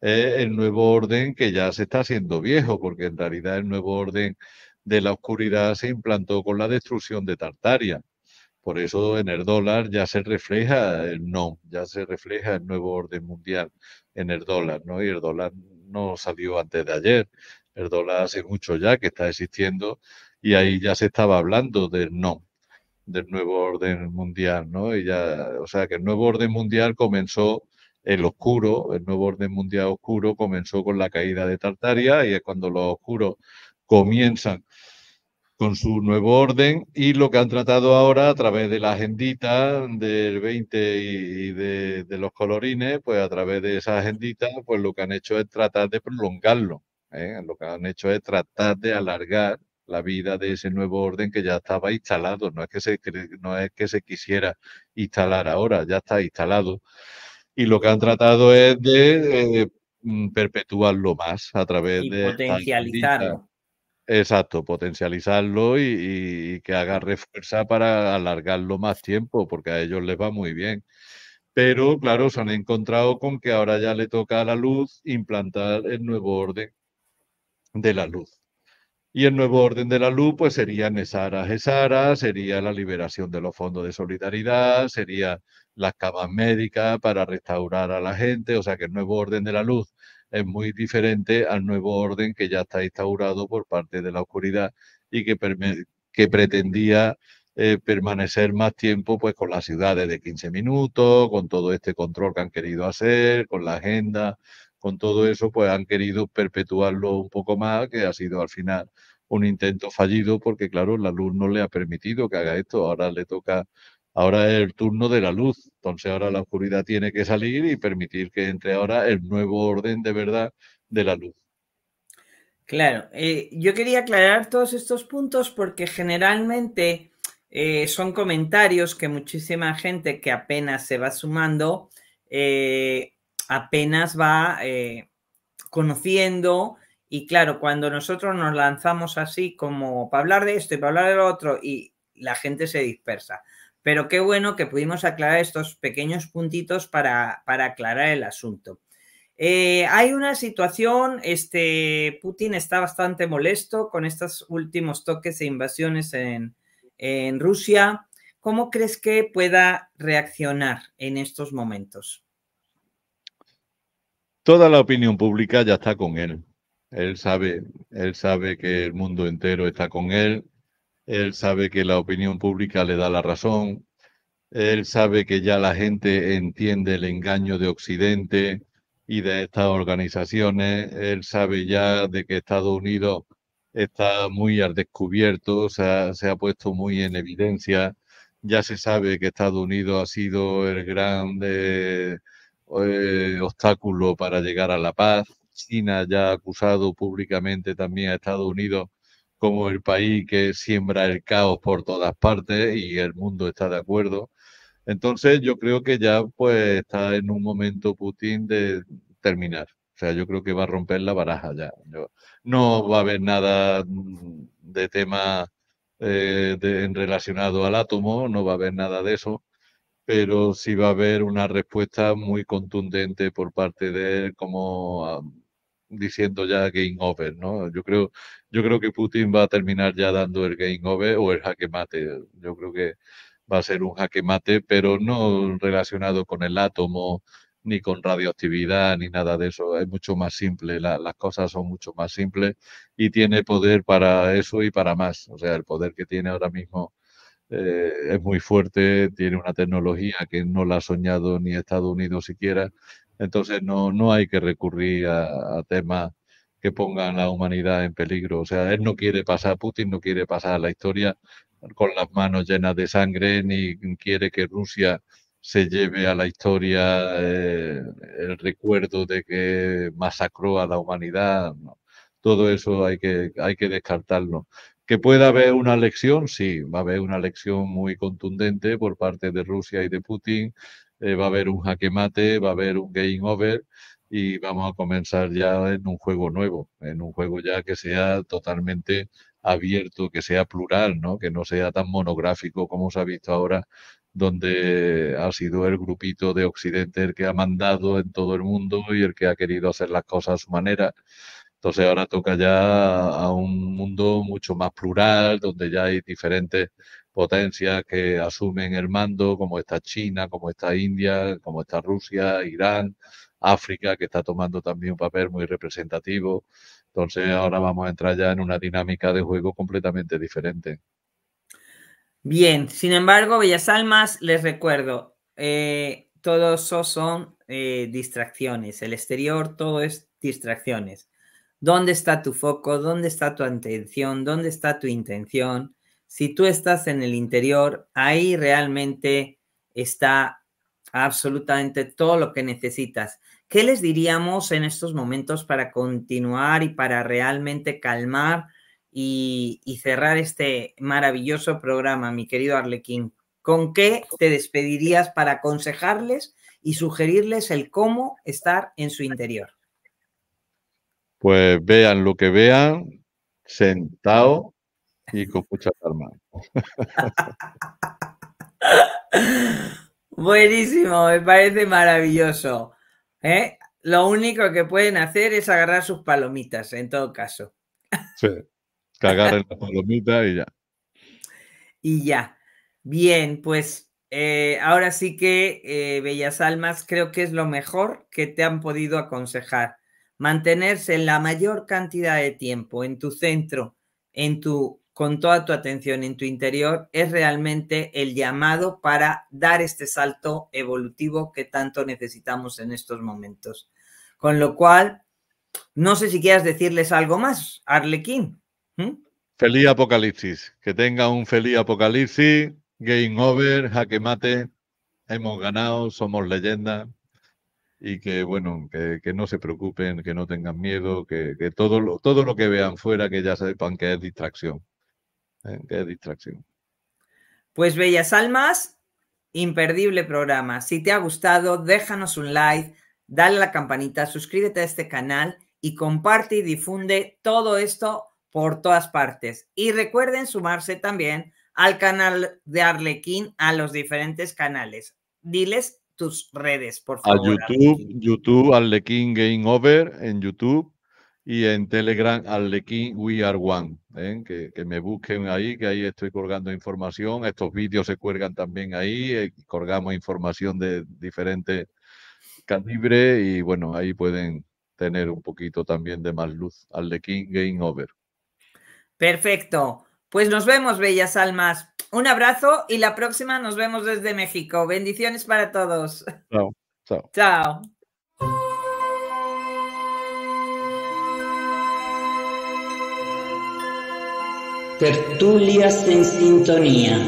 el nuevo orden que ya se está haciendo viejo, porque en realidad el nuevo orden de la oscuridad se implantó con la destrucción de Tartaria. Por eso en el dólar ya se refleja el no, ya se refleja el nuevo orden mundial en el dólar, ¿no? Y el dólar no salió antes de ayer, el dólar hace mucho ya que está existiendo y ahí ya se estaba hablando del no, del nuevo orden mundial, ¿no? Y ya, o sea, que el nuevo orden mundial comenzó el oscuro, el nuevo orden mundial oscuro comenzó con la caída de Tartaria y es cuando los oscuros comienzan con su nuevo orden y lo que han tratado ahora a través de la agendita del 20 y de, los colorines, pues a través de esa agendita, pues lo que han hecho es tratar de prolongarlo. ¿eh? Lo que han hecho es tratar de alargar la vida de ese nuevo orden que ya estaba instalado. No es que se, no es que se quisiera instalar ahora, ya está instalado. Y lo que han tratado es de eh, mm, perpetuarlo más a través de... Potencializarlo. Exacto, potencializarlo y, que haga fuerza para alargarlo más tiempo, porque a ellos les va muy bien. Pero claro, se han encontrado con que ahora ya le toca a la luz implantar el nuevo orden de la luz. Y el nuevo orden de la luz, pues serían esaras, esaras, sería la liberación de los fondos de solidaridad, sería las camas médicas para restaurar a la gente, o sea que el nuevo orden de la luz es muy diferente al nuevo orden que ya está instaurado por parte de la oscuridad y que, que pretendía eh, permanecer más tiempo pues con las ciudades de 15 minutos, con todo este control que han querido hacer, con la agenda, con todo eso, pues han querido perpetuarlo un poco más, que ha sido al final un intento fallido, porque claro, la luz no le ha permitido que haga esto, ahora le toca Ahora es el turno de la luz, entonces ahora la oscuridad tiene que salir y permitir que entre ahora el nuevo orden de verdad de la luz. Claro, eh, yo quería aclarar todos estos puntos porque generalmente eh, son comentarios que muchísima gente que apenas se va sumando, eh, apenas va conociendo y claro, cuando nosotros nos lanzamos así como para hablar de esto y para hablar de lo otro y la gente se dispersa. Pero qué bueno que pudimos aclarar estos pequeños puntitos para, aclarar el asunto. Eh, hay una situación, este, Putin está bastante molesto con estos últimos toques e invasiones en, Rusia. ¿Cómo crees que pueda reaccionar en estos momentos? Toda la opinión pública ya está con él. Él sabe, él sabe que el mundo entero está con él, él sabe que la opinión pública le da la razón, él sabe que ya la gente entiende el engaño de Occidente y de estas organizaciones, él sabe ya de que Estados Unidos está muy al descubierto, se ha, se ha puesto muy en evidencia, ya se sabe que Estados Unidos ha sido el gran eh, obstáculo para llegar a la paz, China ya ha acusado públicamente también a Estados Unidos como el país que siembra el caos por todas partes y el mundo está de acuerdo. Entonces yo creo que ya pues está en un momento Putin de terminar. O sea, yo creo que va a romper la baraja ya. No va a haber nada mm, de tema eh, relacionado al átomo, no va a haber nada de eso, pero sí va a haber una respuesta muy contundente por parte de él como diciendo ya game over, ¿no? Yo creo, yo creo que Putin va a terminar ya dando el game over o el jaque mate. Yo creo que va a ser un jaque mate, pero no relacionado con el átomo, ni con radioactividad, ni nada de eso. Es mucho más simple, las cosas son mucho más simples y tiene poder para eso y para más. O sea, el poder que tiene ahora mismo eh, es muy fuerte, tiene una tecnología que no la ha soñado ni Estados Unidos siquiera entonces no, no hay que recurrir a, temas que pongan a la humanidad en peligro. O sea, él no quiere pasar, a Putin no quiere pasar a la historia con las manos llenas de sangre, ni quiere que Rusia se lleve a la historia eh, el recuerdo de que masacró a la humanidad. Todo eso hay que, hay que descartarlo. Que pueda haber una lección, sí, va a haber una lección muy contundente por parte de Rusia y de Putin eh, va a haber un jaque mate, va a haber un game over y vamos a comenzar ya en un juego nuevo, en un juego ya que sea totalmente abierto, que sea plural, ¿no? que no sea tan monográfico como se ha visto ahora, donde ha sido el grupito de Occidente el que ha mandado en todo el mundo y el que ha querido hacer las cosas a su manera. Entonces ahora toca ya a un mundo mucho más plural, donde ya hay diferentes potencias que asumen el mando, como está China, como está India, como está Rusia, Irán, África, que está tomando también un papel muy representativo. Entonces ahora vamos a entrar ya en una dinámica de juego completamente diferente. Bien, sin embargo, Bellas Almas, les recuerdo, todo eh, todos son eh, distracciones, el exterior todo es distracciones. ¿Dónde está tu foco? ¿Dónde está tu atención? ¿Dónde está tu intención? Si tú estás en el interior, ahí realmente está absolutamente todo lo que necesitas. ¿Qué les diríamos en estos momentos para continuar y para realmente calmar y, cerrar este maravilloso programa, mi querido Arlequín? ¿Con qué te despedirías para aconsejarles y sugerirles el cómo estar en su interior? Pues vean lo que vean, sentado, y con mucha Buenísimo, me parece maravilloso. ¿eh? Lo único que pueden hacer es agarrar sus palomitas, en todo caso. Sí, que agarren las palomitas y ya. Y ya. Bien, pues eh, ahora sí que, eh, Bellas Almas, creo que es lo mejor que te han podido aconsejar. Mantenerse en la mayor cantidad de tiempo en tu centro, en tu con toda tu atención en tu interior es realmente el llamado para dar este salto evolutivo que tanto necesitamos en estos momentos. Con lo cual, no sé si quieras decirles algo más, Arlequín. ¿Mm? Feliz apocalipsis. Que tenga un feliz apocalipsis. Game over, jaque mate. Hemos ganado, somos leyenda. Y que, bueno, que, no se preocupen, que no tengan miedo, que, todo, lo, todo lo que vean fuera, que ya sepan que es distracción. ¿eh? Qué distracción. Pues bellas almas, imperdible programa. Si te ha gustado, déjanos un like, dale a la campanita, suscríbete a este canal y comparte y difunde todo esto por todas partes. Y recuerden sumarse también al canal de Arlequín, a los diferentes canales. Diles tus redes, por favor. A YouTube, YouTube Arlequín Game Over en YouTube y en Telegram Arlequín We Are One. Que, me busquen ahí, que ahí estoy colgando información. Estos vídeos se cuelgan también ahí, eh, colgamos información de diferentes calibre y bueno, ahí pueden tener un poquito también de más luz. Arlequín Game Over. Perfecto. Pues nos vemos, bellas almas. Un abrazo y la próxima nos vemos desde México. Bendiciones para todos. Chao. Chao. Tertulias en sintonía.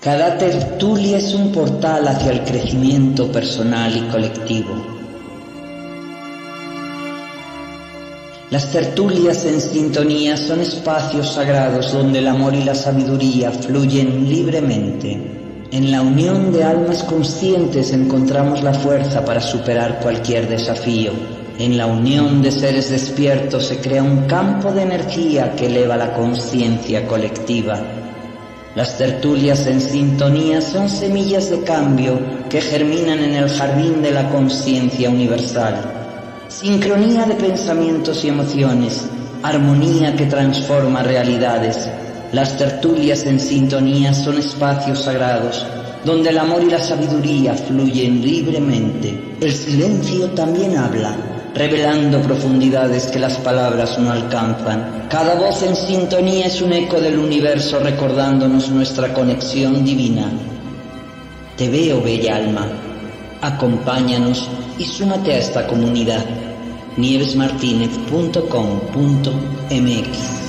Cada tertulia es un portal hacia el crecimiento personal y colectivo. Las tertulias en sintonía son espacios sagrados donde el amor y la sabiduría fluyen libremente. En la unión de almas conscientes encontramos la fuerza para superar cualquier desafío en la unión de seres despiertos se crea un campo de energía que eleva la conciencia colectiva. Las tertulias en sintonía son semillas de cambio que germinan en el jardín de la conciencia universal. Sincronía de pensamientos y emociones, armonía que transforma realidades. Las tertulias en sintonía son espacios sagrados donde el amor y la sabiduría fluyen libremente. El silencio también habla revelando profundidades que las palabras no alcanzan. Cada voz en sintonía es un eco del universo recordándonos nuestra conexión divina. Te veo, bella alma. Acompáñanos y súmate a esta comunidad. nievesmartinez.com.mx